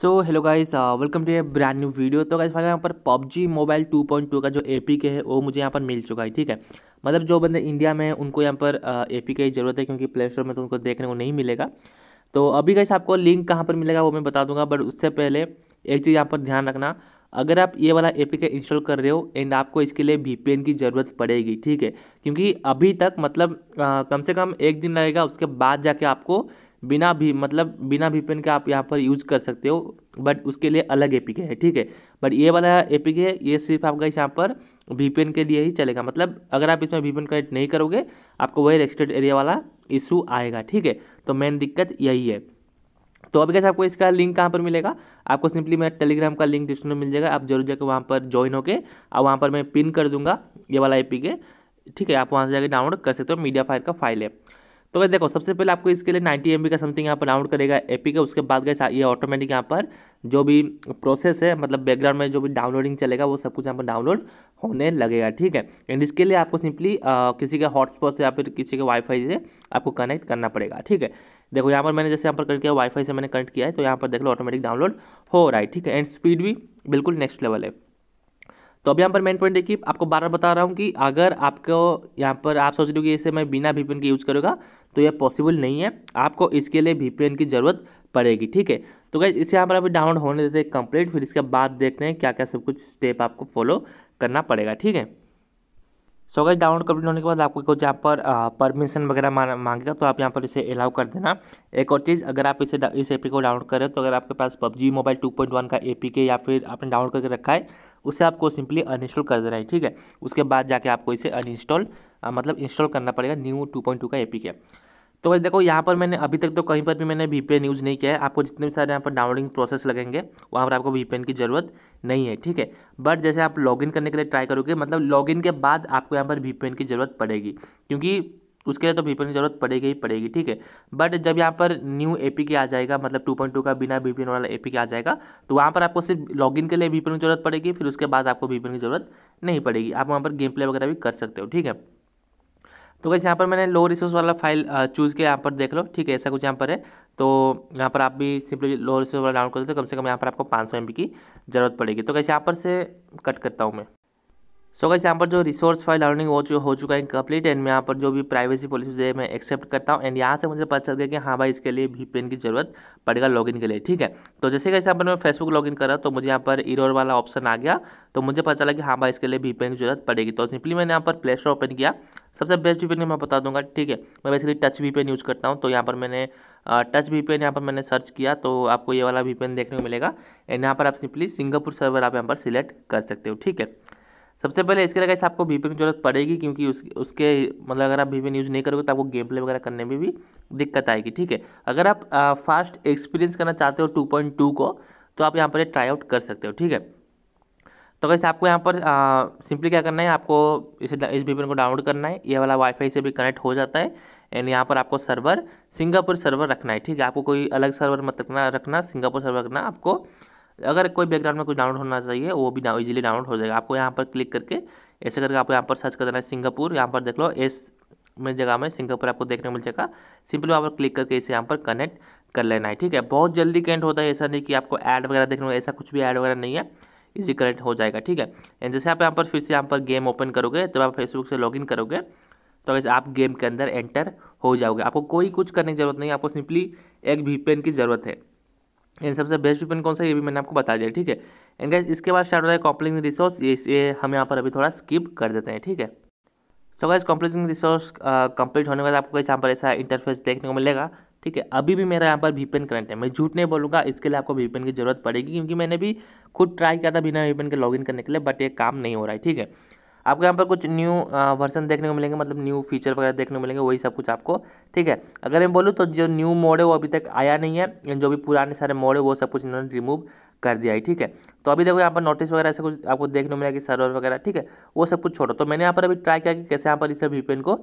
so hello guys welcome to a brand new video तो guys यहाँ पर PUBG mobile 2.2 का जो ए के है वो मुझे यहाँ पर मिल चुका है ठीक है मतलब जो बंदे इंडिया में उनको यहाँ पर ए uh, पी की ज़रूरत है क्योंकि प्ले स्टोर में तो उनको देखने को नहीं मिलेगा तो अभी गाइस आपको लिंक कहाँ पर मिलेगा वो मैं बता दूंगा बट उससे पहले एक चीज़ यहाँ पर ध्यान रखना अगर आप ये वाला ए पी इंस्टॉल कर रहे हो एंड आपको इसके लिए वी की ज़रूरत पड़ेगी ठीक है क्योंकि अभी तक मतलब uh, कम से कम एक दिन लगेगा उसके बाद जाके आपको बिना भी मतलब बिना पेन का आप यहाँ पर यूज कर सकते हो बट उसके लिए अलग ए है ठीक है बट ये वाला एपीके के ये सिर्फ आपका इस यहाँ पर पेन के लिए ही चलेगा मतलब अगर आप इसमें वीपीएन कनेक्ट नहीं करोगे आपको वही रेस्टेड एरिया वाला इशू आएगा ठीक है तो मेन दिक्कत यही है तो अभी कैसे आपको इसका लिंक कहाँ पर मिलेगा आपको सिंपली मेरा टेलीग्राम का लिंक जिसमें में मिल जाएगा आप जरूर जाकर वहाँ पर ज्वाइन होकर और वहाँ पर मैं पिन कर दूंगा ये वाला ए ठीक है आप वहाँ से जाकर डाउनलोड कर सकते हो मीडिया फायर का फाइल है तो गए देखो सबसे पहले आपको इसके लिए 90 एम का समथिंग यहाँ पर डाउनलोड करेगा एपी का उसके बाद गए ये ऑटोमेटिक यहाँ पर जो भी प्रोसेस है मतलब बैकग्राउंड में जो भी डाउनलोडिंग चलेगा वो सब कुछ यहाँ पर डाउनलोड होने लगेगा ठीक है एंड इसके लिए आपको सिंपली किसी के हॉटस्पॉट से या फिर किसी के वाईफाई से आपको कनेक्ट करना पड़ेगा ठीक है देखो यहाँ पर मैंने जैसे यहाँ पर कनेक्ट किया वाईफाई से मैंने कनेक्ट किया है तो यहाँ पर देख लो ऑटोमेटिक डाउनलोड हो रहा है ठीक है एंड स्पीड भी बिल्कुल नेक्स्ट लेवल है तो अब यहाँ पर मेन पॉइंट देखिए आपको बार बार बता रहा हूँ कि अगर आपको यहाँ पर आप सोच रहे हो कि इसे मैं बिना वीपीएन के यूज़ करूँगा तो यह पॉसिबल नहीं है आपको इसके लिए वीपीएन की ज़रूरत पड़ेगी ठीक है तो गैस इसे यहाँ पर अभी डाउनलोड होने देते हैं कंप्लीट फिर इसके बाद देखते हैं क्या क्या सब कुछ स्टेप आपको फॉलो करना पड़ेगा ठीक है सो अगर डाउनलोड कंप्लीट होने के बाद आपको कुछ यहाँ पर परमिशन वगैरह मांगेगा तो आप यहाँ पर इसे अलाउ कर देना एक और चीज़ अगर आप इसे इस एपी को डाउनलोड करें तो अगर आपके पास पबजी मोबाइल 2.1 का एपी के या फिर आपने डाउनलोड करके रखा है उसे आपको सिंपली अनइंस्टॉल कर देना है ठीक है उसके बाद जाके आपको इसे अनइंस्टॉल मतलब इंस्टॉल करना पड़ेगा न्यू टू का ए के तो वैसे देखो यहाँ पर मैंने अभी तक तो कहीं पर भी मैंने वी यूज़ नहीं किया है आपको जितने भी सारे यहाँ पर डाउनलोडिंग प्रोसेस लगेंगे वहाँ पर आपको वी की ज़रूरत नहीं है ठीक है बट जैसे आप लॉगिन करने के लिए ट्राई करोगे मतलब लॉगिन के बाद आपको यहाँ पर वी की ज़रूरत पड़ेगी क्योंकि उसके लिए तो वीपीएन की ज़रूरत पड़ेगी ही पड़ेगी ठीक है बट जब यहाँ पर न्यू एपीके आ जाएगा मतलब टू का बिना वीपीएन वाला के आ जाएगा तो वहाँ पर आपको सिर्फ लॉगिन के लिए वीपीएन की ज़रूरत पड़ेगी फिर उसके बाद आपको वीपीएन की ज़रूरत नहीं पड़ेगी आप वहाँ पर गेम प्ले वगैरह भी कर सकते हो ठीक है तो वैसे यहाँ पर मैंने लो रिसोर्स वाला फाइल चूज़ किया यहाँ पर देख लो ठीक है ऐसा कुछ यहाँ पर है तो यहाँ पर आप भी सिंपली लो रिसोर्स वाला डाउनलोड कर सकते हो कम से कम यहाँ पर आपको पाँच सौ की ज़रूरत पड़ेगी तो कैसे यहाँ पर से कट करता हूँ मैं सो so, गाइस यहाँ पर जो रिसोर्स फाइल लर्निंग हो, हो चुका है कंप्लीट एंड मैं यहाँ पर जो भी प्राइवेसी पॉलिसीज है मैं एक्सेप्ट करता हूँ एंड यहाँ से मुझे पता चल गया कि हाँ भाई इसके लिए वीपीएन की जरूरत पड़ेगा लॉगिन के लिए ठीक है तो जैसे कैसे यहाँ पर मैं फेसबुक लॉगिन करा तो मुझे यहाँ पर इरोर वाला ऑप्शन आ गया तो मुझे पता चला कि हाँ भाई इसके लिए वीपीएन की जरूरत पड़ेगी तो सिंपली मैंने यहाँ पर प्ले स्टोर ओपन किया सबसे बेस्ट वीपीएन मैं बता दूंगा ठीक है मैं बेसिकली टच वीपीएन यूज़ करता हूँ तो यहाँ पर मैंने टच वीपीएन यहाँ पर मैंने सर्च किया तो आपको ये वाला वीपीएन देखने को मिलेगा एंड यहाँ पर आप सिंपली सिंगापुर सर्वर आप यहाँ पर सिलेक्ट कर सकते हो ठीक है सबसे पहले इसके लिए आपको वी की जरूरत पड़ेगी क्योंकि उस उसके मतलब अगर आप वी यूज़ नहीं करोगे तो आपको गेम प्ले वगैरह करने में भी दिक्कत आएगी ठीक है अगर आप आ, फास्ट एक्सपीरियंस करना चाहते हो टू को तो आप यहाँ पर ट्राई आउट कर सकते हो ठीक है तो वैसे आपको यहाँ पर सिंपली क्या करना है आपको इसे इस वीपीएन को डाउनलोड करना है ये वाला वाईफाई से भी कनेक्ट हो जाता है एंड यहाँ पर आपको सर्वर सिंगापुर सर्वर रखना है ठीक है आपको कोई अलग सर्वर मत रखना रखना सिंगापुर सर्वर रखना आपको अगर कोई बैकग्राउंड में कुछ डाउनलोड होना चाहिए वो भी इजीली डाउनलोड हो जाएगा आपको यहाँ पर क्लिक करके ऐसे करके आपको यहाँ पर सर्च कर देना है सिंगापुर यहाँ पर देख लो एस में जगह में सिंगापुर आपको देखने को मिल जाएगा सिंपली वहाँ पर क्लिक करके इसे यहाँ पर कनेक्ट कर लेना है ठीक है बहुत जल्दी कनेक्ट होता है ऐसा नहीं कि आपको ऐड वगैरह देखने ऐसा कुछ भी ऐड वगैरह नहीं है इजी कनेक्ट हो जाएगा ठीक है एंड जैसे आप यहाँ पर फिर से यहाँ पर गेम ओपन करोगे तब तो आप फेसबुक से लॉग करोगे तो वैसे आप गेम के अंदर एंटर हो जाओगे आपको कोई कुछ करने की जरूरत नहीं आपको सिंपली एक वीपीएन की ज़रूरत है इन सबसे बेस्ट विपन कौन सा ये भी मैंने आपको बता दिया ठीक है एंड गाइज इसके बाद स्टार्ट होता है कॉम्प्लेक्सिंग रिसोर्स ये, ये हम यहाँ पर अभी थोड़ा स्किप कर देते हैं ठीक है सो गाइज कॉम्प्लेक्सिंग रिसोर्स कंप्लीट होने के बाद आपको यहाँ पर ऐसा इंटरफेस देखने को मिलेगा ठीक है अभी भी मेरा यहाँ पर पेन करेंट है मैं झूठ नहीं बोलूँगा इसके लिए आपको पेन की जरूरत पड़ेगी क्योंकि मैंने भी खुद ट्राई किया था बिना वीपन के इन करने के लिए बट ये काम नहीं हो रहा है ठीक है आपको यहाँ पर कुछ न्यू वर्जन देखने को मिलेंगे मतलब न्यू फीचर वगैरह देखने को मिलेंगे वही सब कुछ आपको ठीक है अगर मैं बोलूँ तो जो न्यू मोड है वो अभी तक आया नहीं है जो भी पुराने सारे मोड है वो सब कुछ इन्होंने रिमूव कर दिया है ठीक है तो अभी देखो यहाँ पर नोटिस वगैरह ऐसा कुछ आपको देखने को मिला कि सर्वर वगैरह ठीक है वो सब कुछ छोड़ो तो मैंने यहाँ पर अभी ट्राई किया कि कैसे यहाँ पर इसे वीपेन को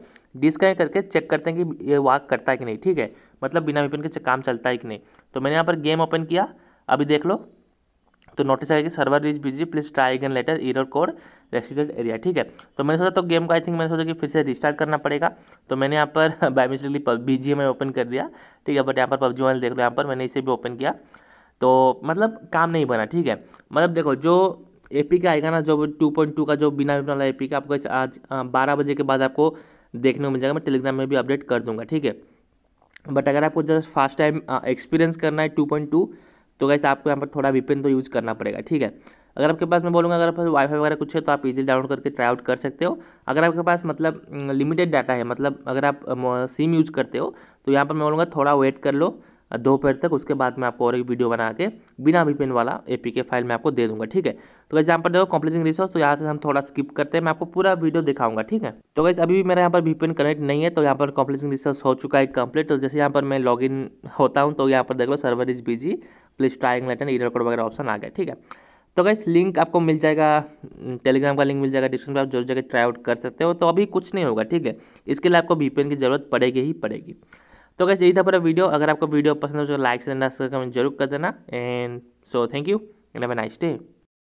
डिस्कनेक्ट करके चेक करते हैं कि ये वाक करता है कि नहीं ठीक है मतलब बिना वीपेन के काम चलता है कि नहीं तो मैंने यहाँ पर गेम ओपन किया अभी देख लो तो नोटिस आएगी server is busy please try again later error code restaurant area ठीक है तो मैंने सोचा तो गेम का आई थिंक मैंने सोचा कि फिर से रिस्टार्ट करना पड़ेगा तो मैंने यहाँ पर बाई मिस्टेकली पबजी जी मैं ओपन कर दिया ठीक है बट यहाँ पर पबजी वाले देख लो यहाँ पर मैंने इसे भी ओपन किया तो मतलब काम नहीं बना ठीक है मतलब देखो जो ए पी का आएगा ना जो टू पॉइंट टू का जो बिना बिना वाला ए पी का आपको आज बारह बजे के बाद आपको देखने को मिल जाएगा मैं टेलीग्राम में भी अपडेट कर दूंगा ठीक है बट अगर आपको जस्ट फास्ट टाइम एक्सपीरियंस करना है टू पॉइंट टू तो कैसे आपको यहाँ पर थोड़ा वीपेन तो यूज़ करना पड़ेगा ठीक है अगर आपके पास मैं बोलूँगा अगर आपके वाईफाई वगैरह कुछ है तो आप इजीली डाउनलोड करके ट्राई आउट कर सकते हो अगर आपके पास मतलब लिमिटेड mm, डाटा है मतलब अगर आप सिम यूज करते हो तो यहाँ पर मैं बोलूँगा थोड़ा वेट कर लो दोपहर तक उसके बाद मैं आपको और एक वीडियो बना के बिना वीपिन वाला एपीके फाइल मैं आपको दे दूंगा ठीक है तो वैसे यहाँ पर देखो कॉम्प्लेसिंग रिसोर्स तो यहाँ से हम थोड़ा स्किप करते हैं मैं आपको पूरा वीडियो दिखाऊंगा ठीक है तो वैसे अभी भी मेरा यहाँ पर वीपिन कनेक्ट नहीं है तो यहाँ पर कॉम्प्लेसिंग रिसोर्स हो चुका है कंप्लीट तो जैसे यहाँ पर मैं लॉग होता हूँ तो यहाँ पर देख लो server is busy please trying later error code वगैरह ऑप्शन आ गया ठीक है तो गैस लिंक आपको मिल जाएगा टेलीग्राम का लिंक मिल जाएगा डिस्क्रिप्शन में आप जो जगह ट्राई आउट कर सकते हो तो अभी कुछ नहीं होगा ठीक है इसके लिए आपको वीपीएन की जरूरत पड़ेगी ही पड़ेगी तो कैसे यही था पूरा वीडियो अगर आपको वीडियो पसंद हो तो लाइक से कमेंट जरूर कर देना and so thank you and have a nice day